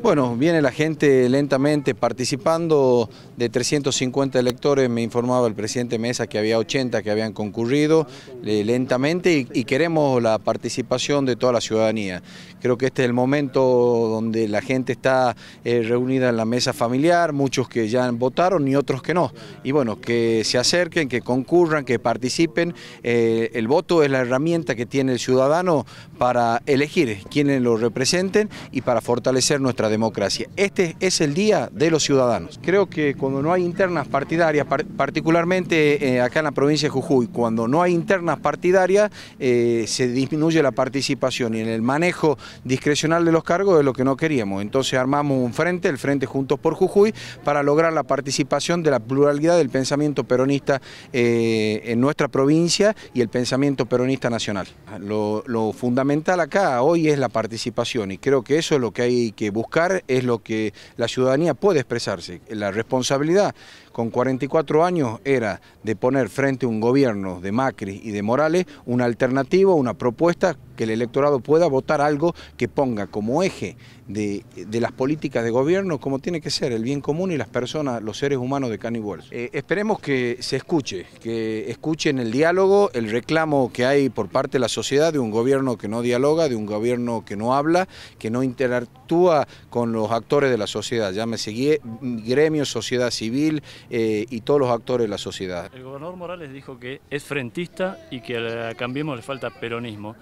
Bueno, viene la gente lentamente participando, de 350 electores me informaba el presidente Mesa que había 80 que habían concurrido eh, lentamente y, queremos la participación de toda la ciudadanía. Creo que este es el momento donde la gente está eh, reunida en la mesa familiar, muchos que ya votaron y otros que no. Y bueno, que se acerquen, que concurran, que participen. Eh, el voto es la herramienta que tiene el ciudadano para elegir quienes lo representen y para fortalecer nuestra democracia. Este es el día de los ciudadanos. Creo que cuando no hay internas partidarias, particularmente eh, acá en la provincia de Jujuy, cuando no hay internas partidarias eh, se disminuye la participación y en el manejo discrecional de los cargos es lo que no queríamos. Entonces armamos un frente, el Frente Juntos por Jujuy, para lograr la participación de la pluralidad del pensamiento peronista eh, en nuestra provincia y el pensamiento peronista nacional. lo fundamental acá hoy es la participación y creo que eso es lo que hay que buscar es lo que la ciudadanía puede expresarse. La responsabilidad con 44 años era de poner frente a un gobierno de Macri y de Morales una alternativa, una propuesta que el electorado pueda votar algo que ponga como eje de, las políticas de gobierno como tiene que ser el bien común y las personas, los seres humanos de Cani eh, esperemos que se escuche, que escuchen el diálogo, el reclamo que hay por parte de la sociedad de un gobierno que no dialoga, de un gobierno que no habla, que no interactúa con los actores de la sociedad, Ya me seguí, gremio, sociedad civil eh, y todos los actores de la sociedad. El gobernador Morales dijo que es frentista y que a Cambiemos le falta peronismo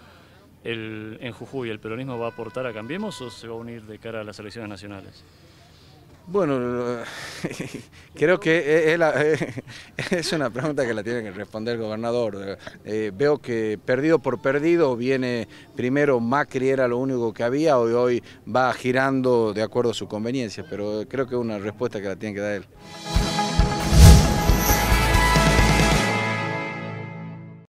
el, en Jujuy, ¿el peronismo va a aportar a Cambiemos o se va a unir de cara a las elecciones nacionales? Bueno, creo que es, una pregunta que la tiene que responder el gobernador. Eh, veo que perdido por perdido viene primero Macri era lo único que había, hoy hoy va girando de acuerdo a su conveniencia, pero creo que es una respuesta que la tiene que dar él.